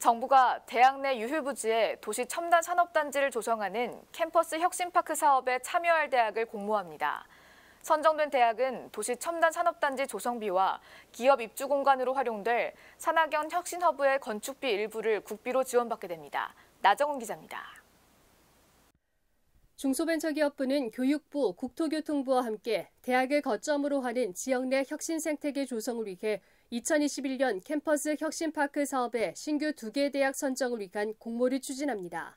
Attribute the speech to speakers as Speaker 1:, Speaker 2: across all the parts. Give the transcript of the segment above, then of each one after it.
Speaker 1: 정부가 대학 내 유휴부지에 도시 첨단 산업단지를 조성하는 캠퍼스 혁신파크 사업에 참여할 대학을 공모합니다. 선정된 대학은 도시 첨단 산업단지 조성비와 기업 입주 공간으로 활용될 산학연 혁신허브의 건축비 일부를 국비로 지원받게 됩니다. 나정훈 기자입니다.
Speaker 2: 중소벤처기업부는 교육부, 국토교통부와 함께 대학을 거점으로 하는 지역 내 혁신 생태계 조성을 위해 2021년 캠퍼스 혁신파크 사업에 신규 2개 대학 선정을 위한 공모를 추진합니다.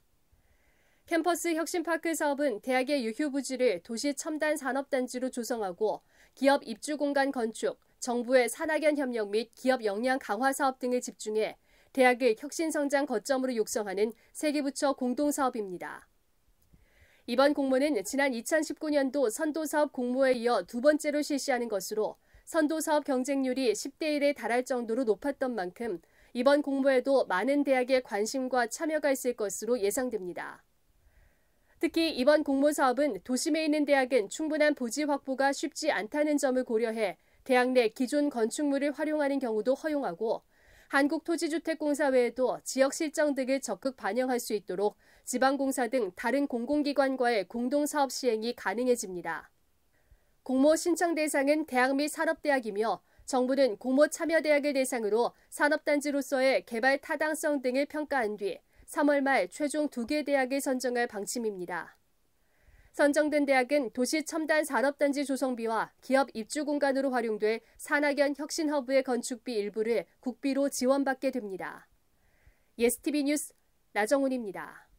Speaker 2: 캠퍼스 혁신파크 사업은 대학의 유휴 부지를 도시 첨단 산업단지로 조성하고 기업 입주 공간 건축, 정부의 산학연 협력 및 기업 역량 강화 사업 등을 집중해 대학을 혁신성장 거점으로 육성하는 세계부처 공동사업입니다. 이번 공모는 지난 2019년도 선도사업 공모에 이어 두 번째로 실시하는 것으로 선도사업 경쟁률이 10대 1에 달할 정도로 높았던 만큼 이번 공모에도 많은 대학의 관심과 참여가 있을 것으로 예상됩니다. 특히 이번 공모 사업은 도심에 있는 대학은 충분한 부지 확보가 쉽지 않다는 점을 고려해 대학 내 기존 건축물을 활용하는 경우도 허용하고 한국토지주택공사 외에도 지역 실정 등을 적극 반영할 수 있도록 지방공사 등 다른 공공기관과의 공동사업 시행이 가능해집니다. 공모 신청 대상은 대학 및 산업대학이며 정부는 공모 참여대학을 대상으로 산업단지로서의 개발 타당성 등을 평가한 뒤 3월 말 최종 2개 대학을 선정할 방침입니다. 선정된 대학은 도시 첨단 산업단지 조성비와 기업 입주 공간으로 활용돼 산학연 혁신 허브의 건축비 일부를 국비로 지원받게 됩니다. 예스티비 뉴스 나정훈입니다.